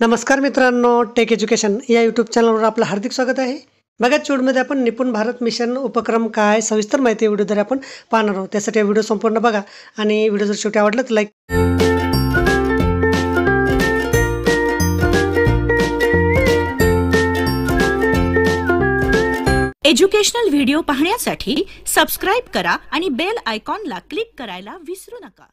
नमस्कार मित्रांनो take education या यूट्यूब चॅनलवर आपलं हार्दिक स्वागत आहे बघा चोडमध्ये आपण निपुण भारत मिशन उपक्रम काय सविस्तर माहिती व्हिडिओद्वारे आपण पाहणार आहोत त्यासाठी व्हिडिओ संपूर्ण बघा आणि व्हिडिओ जर शेवटी आवडला तर लाईक एज्युकेशनल व्हिडिओ पाहण्यासाठी सबस्क्राईब करा आणि बेल आयकॉनला क्लिक करायला विसरू नका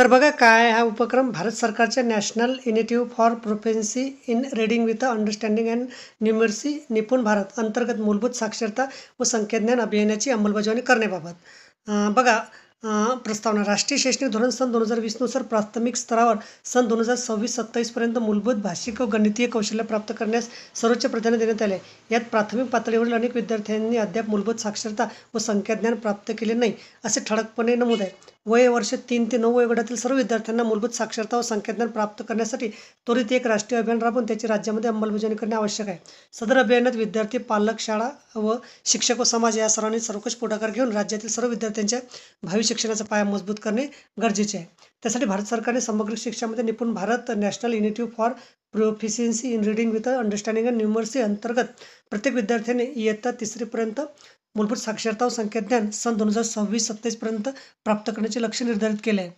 तर बघा काय हा उपक्रम भारत सरकारच्या national initiative for proficiency in reading with understanding and numeracy NIPUN Bharat अंतर्गत मूलभूत साक्षरता व संख्याज्ञान अभियानाची अंमलबजावणी करण्याबाबत बघा प्रस्तावना राष्ट्रीय शैक्षणिक धोरण सन दोन हजार वीसनुसार प्राथमिक स्तरावर सन दोन हजार सव्वीस सत्तावीसपर्यंत मूलभूत भाषिक व गणितीय कौशल्य प्राप्त करण्यास सर्वोच्च प्राधान्य देण्यात आले यात प्राथमिक पातळीवरील अनेक विद्यार्थ्यांनी अद्याप मूलभूत साक्षरता व संख्याज्ञान प्राप्त केले नाही असे ठळकपणे नमूद आहे वय वर्ष तीन ते नऊ वयोगटातील सर्व विद्यार्थ्यांना मूलभूत साक्षरता व संख्याज्ञान प्राप्त करण्यासाठी त्वरित एक राष्ट्रीय अभियान राबवून त्याची राज्यामध्ये अंमलबजावणी करणे आवश्यक आहे सदर अभियानात विद्यार्थी पालक शाळा व शिक्षक व समाज या सर्वांनी सर्वकष पुढाकार घेऊन राज्यातील सर्व विद्यार्थ्यांच्या भावी शिक्षणाचा पाया मजबूत करणे गरजेचे आहे त्यासाठी भारत सरकारने समग्र शिक्षामध्ये NIPUN Bharat national initiative for proficiency in reading with understanding and numeracy अंतर्गत प्रत्येक विद्यार्थ्याने इयत्ता तिसरीपर्यंत मूलभूत साक्षरता व संख्याज्ञान सन दोन हजार सव्वीस सत्तावीसपर्यंत प्राप्त करण्याचे लक्ष निर्धारित केले आहे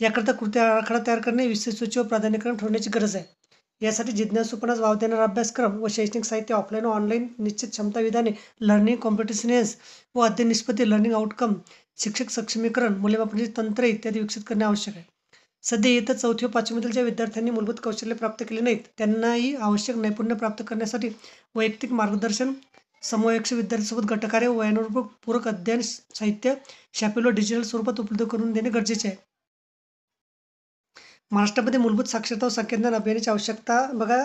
याकरिता कृती आराखडा तयार करणे विशेष सूची व प्राधान्यक्रम ठेवण्याची गरज आहे यासाठी जिज्ञासूपणास वाव देणारा अभ्यासक्रम व शैक्षणिक साहित्य ऑफलाईन व ऑनलाईन निश्चित क्षमता विधाने लर्निंग कॉम्पिटिशन्स व अध्ययन निष्पत्ती लर्निंग आउटकम शिक्षक सक्षमीकरण मूल्यमापनाची तंत्रे इत्यादी विकसित करणे आवश्यक आहे सध्या इयत्ता चौथी व पाचवीमधील ज्या विद्यार्थ्यांनी मूलभूत कौशल्य प्राप्त केले नाहीत त्यांनाही आवश्यक नैपुण्य प्राप्त करण्यासाठी वैयक्तिक मार्गदर्शन समूहयक्ष विद्यार्थ्यांसोबत गटकार्य वयानुरूप पूरक अध्ययन साहित्य शॅपिलो डिजिटल स्वरूपात उपलब्ध करून देणे गरजेचे आहे महाराष्ट्रामध्ये मूलभूत साक्षरता व संकेतज्ञान अभियानाची आवश्यकता बघा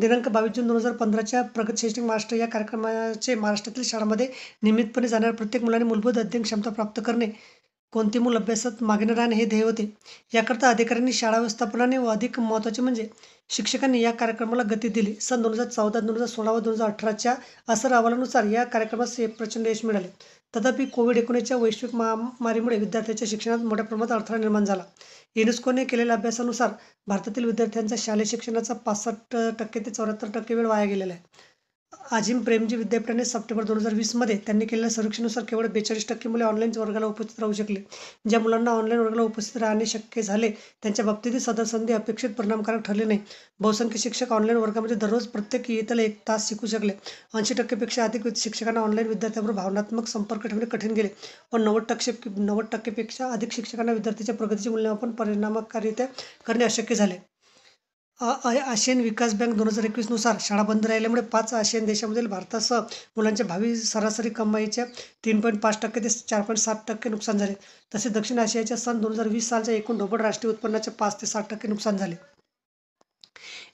दिनांक बावीस जून दोन हजार पंधराच्या प्रगत शैक्षणिक महाराष्ट्र या कार्यक्रमाचे महाराष्ट्रातील शाळांमध्ये नियमितपणे जाणाऱ्या प्रत्येक मुलाने मूलभूत अध्ययन क्षमता प्राप्त करणे कोणते मूल अभ्यासात मागणे राहणे हे ध्येय होते याकरता अधिकाऱ्यांनी शाळा व्यवस्थापनाने व अधिक महत्त्वाचे म्हणजे शिक्षकांनी या कार्यक्रमाला गती दिली सन दोन हजार चौदा दोन हजार सोळा व दोन हजार अठराच्या असर अहवालानुसार या कार्यक्रमास प्रचंड यश मिळाले तथापि कोविड एकोणीसच्या वैश्विक महामारीमुळे विद्यार्थ्यांच्या शिक्षणात मोठ्या प्रमाणात अडथळा निर्माण झाला युनेस्कोने केलेल्या अभ्यासानुसार भारतातील विद्यार्थ्यांचा शालेय शिक्षणाचा पासष्ट टक्के ते चौऱ्याहत्तर टक्के वेळ वाया गेलेला आहे आजिम प्रेमजी विद्यापीठाने सप्टेंबर दोन हजार वीसमध्ये त्यांनी केलेल्या सर्वेक्षणानुसार केवळ बेचाळीस टक्के मुले ऑनलाईन वर्गाला उपस्थित राहू शकले ज्या मुलांना ऑनलाईन वर्गाला उपस्थित राहणे शक्य झाले त्यांच्या बाबतीतही सदरसंधी अपेक्षित परिणामकारक ठरले नाही बहुसंख्य शिक्षक ऑनलाईन वर्गामध्ये दररोज प्रत्येक येताला एक तास शिकू शकले ऐंशी टक्केपेक्षा अधिक शिक्षकांना ऑनलाईन विद्यार्थ्यांवर भावनात्मक संपर्क ठेवणे कठीण गेले पण नव्वद टक्के नव्वद टक्केपेक्षा अधिक शिक्षकांना विद्यार्थ्यांच्या प्रगतीचे मूल्यमापन परिणामकारित्या करणे अशक्य झाले आशियन विकास बँक दोन हजार एकवीसनुसार शाळा बंद राहिल्यामुळे पाच आशियन देशामधील भारतासह मुलांच्या भावी सरासरी कमाईच्या तीन पॉईंट पाच टक्के ते चार पॉईंट सात टक्के नुकसान झाले तसेच दक्षिण आशियाच्या सन दोन हजार वीस सालच्या एकूण ढोबळ राष्ट्रीय उत्पन्नाचे पाच ते सात टक्के नुकसान झाले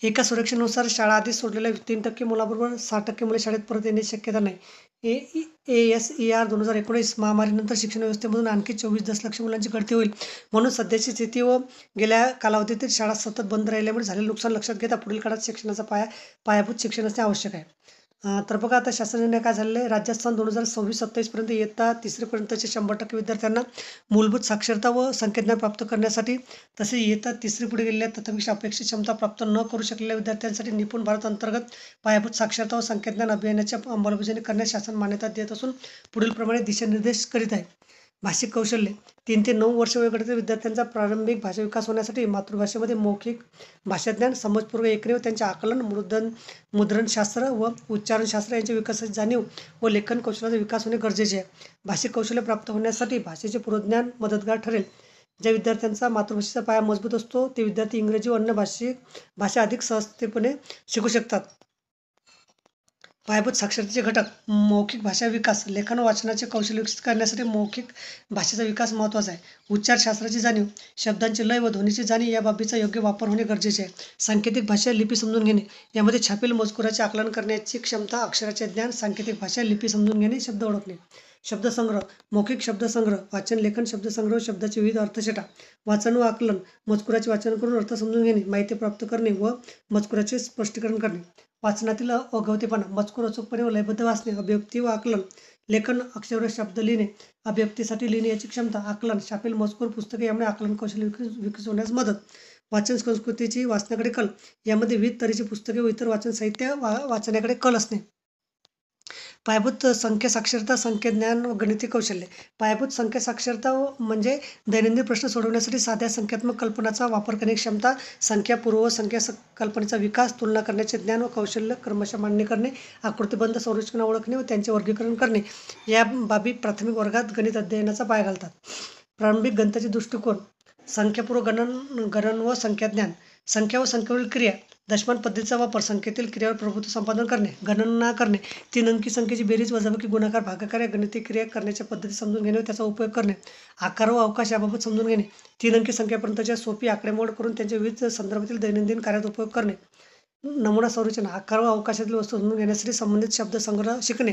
एका सुरक्षेनुसार शाळा आधीच सोडलेल्या तीन टक्के मुलाबरोबर साठ टक्के मुले शाळेत परत येण्याची शक्यता नाही A A S E R e दोन हजार एकोणीस महामारीनंतर शिक्षण व्यवस्थेमधून आणखी चोवीस दशलक्ष मुलांची गळती होईल म्हणून सध्याची स्थिती व गेल्या कालावधीतील शाळा सतत बंद राहिल्यामुळे झालेले नुकसान लक्षात घेता पुढील काळात शिक्षणाचा पाया पायाभूत शिक्षण असणे आवश्यक आहे तर बघा आता शासन निर्णय काय झाले आहे राजस्थान दोन हजार सव्वीस सत्तावीसपर्यंत इयत्ता तिसरीपर्यंतचे शंभर टक्के विद्यार्थ्यांना मूलभूत साक्षरता व संकेतज्ञान प्राप्त करण्यासाठी तसेच येता तिसरी पुढे गेलेल्या तथापेक्षा अपेक्षित क्षमता प्राप्त न करू शकलेल्या विद्यार्थ्यांसाठी निपुण भारत अंतर्गत पायाभूत साक्षरता व संकेतज्ञान अभियानाच्या अंमलबजावणी करण्यास शासन मान्यता देत असून पुढीलप्रमाणे दिशानिर्देश करीत आहे भाषिक कौशल्य तीन ते नऊ वर्ष वयोगटातील विद्यार्थ्यांचा प्रारंभिक भाषा विकास होण्यासाठी मातृभाषेमध्ये मौखिक भाषाज्ञान समजपूर्व एकरेव त्यांचे आकलन मुद्रण मुद्रणशास्त्र व उच्चारणशास्त्र यांचे विकासाची जाणीव व लेखन कौशल्याचा विकास होणे गरजेचे आहे भाषिक कौशल्य प्राप्त होण्यासाठी भाषेचे पूर्वज्ञान मदतगार ठरेल ज्या विद्यार्थ्यांचा मातृभाषेचा पाया मजबूत असतो ते विद्यार्थी इंग्रजी व अन्य भाषिक भाषा अधिक सहजतेपणे शिकू शकतात पायाभूत साक्षरतेचे घटक मौखिक भाषा विकास लेखन वाचनाचे कौशल्य विकसित करण्यासाठी मौखिक भाषेचा विकास महत्त्वाचा आहे उच्चारशास्त्राची जाणीव शब्दांची लय व ध्वनीची जाणीव या बाबीचा योग्य वापर होणे गरजेचे आहे सांकेतिक भाषा लिपी समजून घेणे यामध्ये छापील मजकुराचे आकलन करण्याची क्षमता अक्षराचे ज्ञान सांकेतिक भाषा लिपी समजून घेणे शब्द ओळखणे शब्दसंग्रह मौखिक शब्दसंग्रह वाचन लेखन शब्दसंग्रह शब्दाचे विविध अर्थछटा वाचन व आकलन मजकुराचे वाचन करून अर्थ समजून घेणे माहिती प्राप्त करणे व मजकुराचे स्पष्टीकरण करणे वाचनातील अगवतेपणा मजकूर अचूकपणे व लयबद्ध वाचणे अभिव्यक्ती व आकलन लेखन अक्षर शब्द लिहिणे अभिव्यक्तीसाठी याची क्षमता आकलन छापील मजकूर पुस्तके यामुळे आकलन कौशल्य विकसित होण्यास मदत वाचन संस्कृतीची वाचनाकडे कल यामध्ये विविध तऱ्हेची पुस्तके व इतर वाचन साहित्य वा वाचण्याकडे कल असणे पायाभूत संख्या साक्षरता ज्ञान व गणिती कौशल्य पायाभूत संख्या साक्षरता म्हणजे दैनंदिन प्रश्न सोडवण्यासाठी साध्या संख्यात्मक कल्पनाचा वापर करण्याची क्षमता संख्यापूर्व संख्या कल्पनेचा विकास तुलना करण्याचे ज्ञान व कौशल्य क्रमशः मांडणी करणे आकृतीबंध संरचना ओळखणे व त्यांचे वर्गीकरण करणे या बाबी प्राथमिक वर्गात गणित अध्ययनाचा पाया घालतात प्रारंभिक गणिताचे दृष्टिकोन संख्यापूर्व गणन गणन व संख्याज्ञान संख्या व संख्येवरील क्रिया दशमान पद्धतीचा वापर संख्येतील क्रियावर प्रभुत्व संपादन करणे गणना करणे तीन अंकी संख्येची बेरीज वजाबाकी गुणाकार भागाकार या गणिती क्रिया करण्याच्या पद्धती समजून घेणे व त्याचा उपयोग करणे आकार व अवकाश याबाबत समजून घेणे तीन अंकी संख्येपर्यंतच्या सोपी आकडेमोड करून त्यांच्या विविध संदर्भातील दैनंदिन कार्यात उपयोग करणे नमुना संरचना आकार व अवकाशातील वस्तू समजून घेण्यासाठी संबंधित शब्द संग्रह शिकणे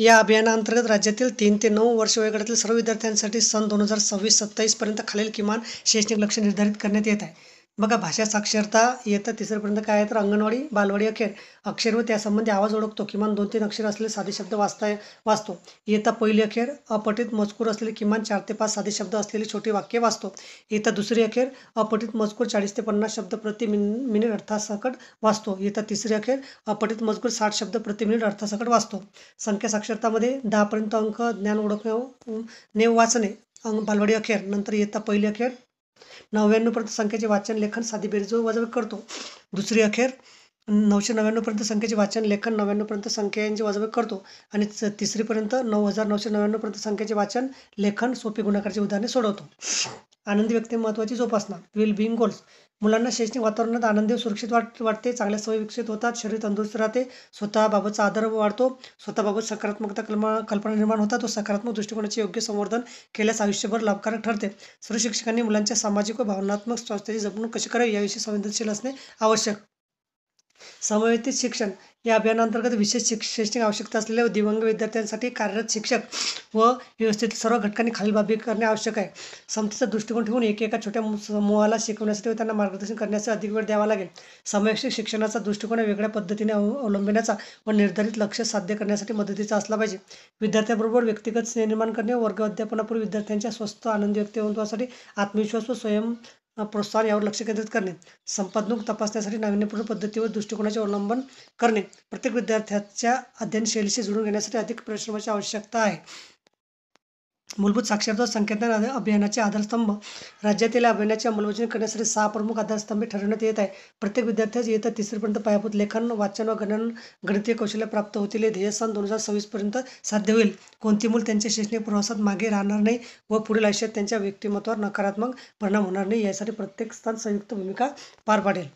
या अभियानाअंतर्गत राज्यातील तीन ते नऊ वर्ष वयोगटातील सर्व विद्यार्थ्यांसाठी सन दोन हजार सव्वीस सत्तावीसपर्यंत खालील किमान शैक्षणिक लक्ष निर्धारित करण्यात येत आहे बघा भाषा साक्षरता येतं तिसऱ्यापर्यंत काय आहे तर अंगणवाडी बालवाडी अखेर अक्षर व त्यासंबंधी आवाज ओळखतो किमान दोन तीन अक्षर असलेले साधे शब्द वाचता वाचतो येता पहिली अखेर अपठित मजकूर असलेले किमान चार ते पाच साधे शब्द असलेले छोटे वाक्य वाचतो येता दुसरी अखेर अपठित मजकूर चाळीस ते पन्नास शब्द प्रति मिन मिनिट अर्थासकट वाचतो येता तिसरी अखेर अपठित मजकूर साठ शब्द प्रति मिनिट अर्थासकट वाचतो संख्या साक्षरतामध्ये दहापर्यंत अंक ज्ञान ओळखणे ने वाचणे अंग बालवाडी अखेर नंतर येता पहिली अखेर नव्याण्णवपर्यंत संख्येचे वाचन लेखन साधी बेरजो वजा करतो दुसरी अखेर नऊशे नव्याण्णवपर्यंत संख्येचे वाचन लेखन नव्याण्णवपर्यंत संख्यांची वाजवे करतो आणि तिसरीपर्यंत नऊ हजार नऊशे नव्याण्णवपर्यंत संख्येचे वाचन लेखन सोपी गुणाकाराची उदाहरणे सोडवतो आनंदी व्यक्तिमत्वाची जोपासना विल बिंग गोल्स मुलांना शैक्षणिक वातावरणात आनंदी सुरक्षित वाट वाटते चांगल्या सवयी विकसित होतात शरीर तंदुरुस्त राहते स्वतःबाबतचा आदर वाढतो स्वतःबाबत सकारात्मकता कल्पना कल्पना निर्माण होतात व सकारात्मक दृष्टिकोनाचे योग्य संवर्धन केल्यास आयुष्यभर लाभकारक ठरते सर्व शिक्षकांनी मुलांच्या सामाजिक व भावनात्मक स्वास्थ्याची जपणूक कशी करावी याविषयी संवेदनशील असणे आवश्यक समवेत शिक्षण या अभियानांतर्गत विशेष शैक्षणिक आवश्यकता असलेल्या दिव्यांग विद्यार्थ्यांसाठी कार्यरत शिक्षक व व्यवस्थित सर्व घटकांनी खालील बाबी करणे आवश्यक आहे समतेचा दृष्टिकोन ठेवून एक एका छोट्या समूहाला शिकवण्यासाठी व त्यांना मार्गदर्शन करण्यासाठी अधिक वेळ द्यावा लागेल समावेशक शिक्षणाचा दृष्टिकोन वेगळ्या पद्धतीने अवलंबण्याचा व निर्धारित लक्ष साध्य करण्यासाठी मदतीचा असला पाहिजे विद्यार्थ्यांबरोबर व्यक्तिगत निर्माण करणे वर्ग अध्यापनापूर्वी विद्यार्थ्यांच्या स्वस्थ आनंदी व्यक्तिमत्वासाठी आत्मविश्वास व स्वयं प्रोत्साहन यावर लक्ष केंद्रित करणे संपादनूक तपासण्यासाठी नाविन्यपूर्ण पद्धतीवर दृष्टिकोनाचे अवलंबन करणे प्रत्येक विद्यार्थ्याच्या अध्ययनशैलीशी जुळून घेण्यासाठी अधिक परिश्रमाची आवश्यकता आहे मूलभूत साक्षरता संकेतन अभियानाचे आधारस्तंभ राज्यातील अभियानाचे अंमलबजावणी करण्यासाठी सहा प्रमुख आधारस्तंभ ठरवण्यात येत आहे प्रत्येक विद्यार्थ्यास येत्या तिसरीपर्यंत पायाभूत लेखन वाचन व गणन गणितीय कौशल्य प्राप्त होतील हे ध्येय सन दोन हजार सव्वीसपर्यंत साध्य होईल कोणती मूल त्यांच्या शैक्षणिक प्रवासात मागे राहणार नाही व पुढील आयुष्यात त्यांच्या व्यक्तिमत्वावर नकारात्मक परिणाम होणार नाही यासाठी प्रत्येक स्थान संयुक्त भूमिका पार पाडेल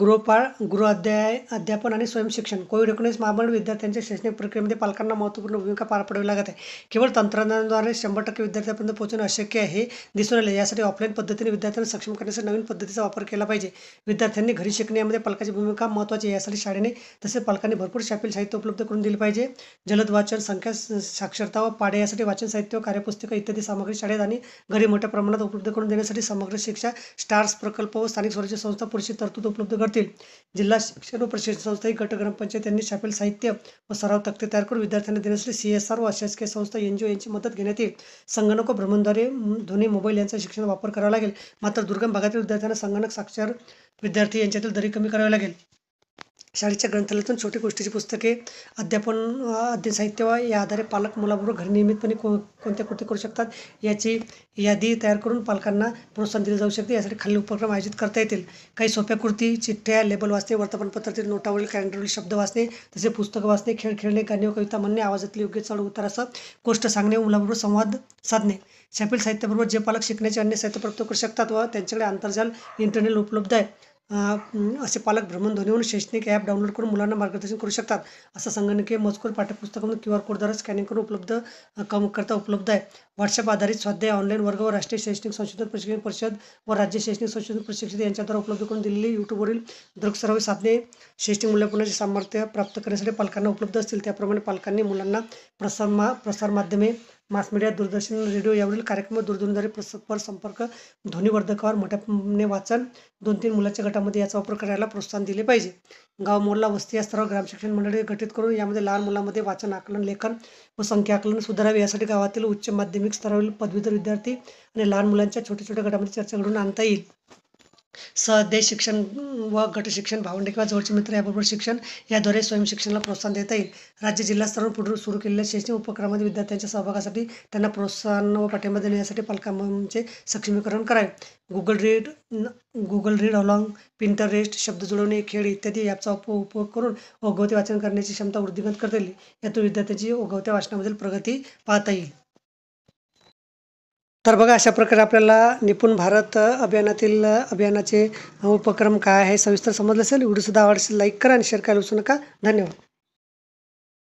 गृहपाळ गृहअध्याय अध्यापन आणि स्वयंशिक्षण कोविड एकोणीस महामंडळ विद्यार्थ्यांच्या शैक्षणिक प्रक्रियेमध्ये पालकांना महत्त्वपूर्ण भूमिका पार पाडावी लागत आहे केवळ तंत्रज्ञानाद्वारे शंभर टक्के विद्यार्थ्यांपर्यंत पोहोचणे अशक्य आहे दिसून आले यासाठी ऑफलाईन पद्धतीने विद्यार्थ्यांना सक्षम करण्यासाठी नवीन पद्धतीचा वापर केला पाहिजे विद्यार्थ्यांनी घरी शिकण्यामध्ये पालकाची भूमिका महत्त्वाची आहे यासाठी शाळेने तसेच पालकांनी भरपूर शापील साहित्य उपलब्ध करून दिले पाहिजे जलद वाचन संख्या साक्षरता व पाडे यासाठी वाचन साहित्य कार्यपुस्तिका इत्यादी सामग्री शाळेत आणि घरी मोठ्या प्रमाणात उपलब्ध करून देण्यासाठी समग्र शिक्षा स्टार्स प्रकल्प व स्थानिक स्वराज्य संस्था पुरेशी तरतूद उपलब्ध करतील जिल्हा शिक्षण व प्रशिक्षण संस्था ही गट ग्रामपंचायत यांनी छापेल साहित्य व सराव तक्ते तयार करून विद्यार्थ्यांना देण्यासाठी सी एस आर व शासकीय संस्था एन जी ओ यांची मदत घेण्यात येईल संगणक व भ्रमणद्वारे ध्वनी मोबाईल यांचा शिक्षण वापर करावा लागेल मात्र दुर्गम भागातील विद्यार्थ्यांना संगणक साक्षर विद्यार्थी यांच्यातील दरी कमी करावी लागेल शाळेच्या ग्रंथालयातून छोटी गोष्टीची पुस्तके अध्यापन अध्ययन साहित्य व या आधारे पालक मुलाबरोबर घर नियमितपणे को कोणत्या कृती करू शकतात याची यादी तयार करून पालकांना प्रोत्साहन दिले जाऊ शकते यासाठी खालील उपक्रम आयोजित करता येतील काही सोप्या कृती चिठ्ठ्या लेबल वाचणे वर्तमानपत्रातील नोटावरील कॅलेंडरवरील शब्द वाचणे तसे पुस्तकं वाचणे खेळ खेळणे गाणे कविता म्हणणे आवाजातले योग्य चढ उतार असं गोष्ट सांगणे मुलाबरोबर संवाद साधणे छापील साहित्याबरोबर जे पालक शिकण्याचे अन्य साहित्य प्राप्त करू शकतात व त्यांच्याकडे आंतरजाल इंटरनेट उपलब्ध आहे असे पालक भ्रमणध्वनीवरून शैक्षणिक ॲप डाउनलोड करून मुलांना मार्गदर्शन करू शकतात असं संगणकीय मजकूर म्हणून क्यू आर द्वारा स्कॅनिंग करून उपलब्ध करता उपलब्ध आहे व्हॉट्सअप आधारित स्वाध्याय ऑनलाईन वर्ग व राष्ट्रीय शैक्षणिक संशोधन प्रशिक्षण परिषद व राज्य शैक्षणिक संशोधन प्रशिक्षण यांच्याद्वारे उपलब्ध करून दिलेली यूट्यूबवरील दृकसरावी साधने शैक्षणिक मूल्यपूर्ण सामर्थ्य प्राप्त करण्यासाठी पालकांना उपलब्ध असतील त्याप्रमाणे पालकांनी मुलांना प्रसार मा प्रसारमाध्यमे मास मीडिया दूरदर्शन रेडिओ यावरील कार्यक्रम दूरध्वनीद्वारे परस्पर संपर्क ध्वनीवर्धकावर मोठ्याने वाचन दोन तीन मुलांच्या गटामध्ये याचा वापर करायला प्रोत्साहन दिले पाहिजे गाव मोहल्ला वस्ती या स्तरावर ग्रामशिक्षण मंडळी गठीत करून यामध्ये लहान मुलांमध्ये वाचन आकलन लेखन व संख्या आकलन सुधारावे यासाठी गावातील उच्च माध्यमिक माध्यमिक स्तरावरील पदवीधर विद्यार्थी आणि लहान मुलांच्या छोट्या छोट्या गटामध्ये चर्चा घडून आणता येईल सहदेश शिक्षण व गट शिक्षण भावंडे किंवा जवळचे मित्र याबरोबर शिक्षण याद्वारे स्वयंशिक्षणाला प्रोत्साहन देता येईल राज्य जिल्हा स्तरावर पुढे सुरू केलेल्या शैक्षणिक उपक्रमामध्ये विद्यार्थ्यांच्या सहभागासाठी त्यांना प्रोत्साहन व पाठिंबा देण्यासाठी पालकांचे सक्षमीकरण करावे Google read Google read along rest शब्द जुळवणे खेळ इत्यादी ॲपचा उप उपयोग करून ओघवते वाचन करण्याची क्षमता वृद्धिंगत करता येईल यातून विद्यार्थ्यांची ओघवत्या वाचनामधील प्रगती पाहता येईल तर बघा अशा प्रकारे आपल्याला निपुण भारत अभियानातील अभियानाचे उपक्रम काय आहे सविस्तर समजलं असेल व्हिडिओसुद्धा आवडशील लाईक करा आणि शेअर करायला विसरू नका धन्यवाद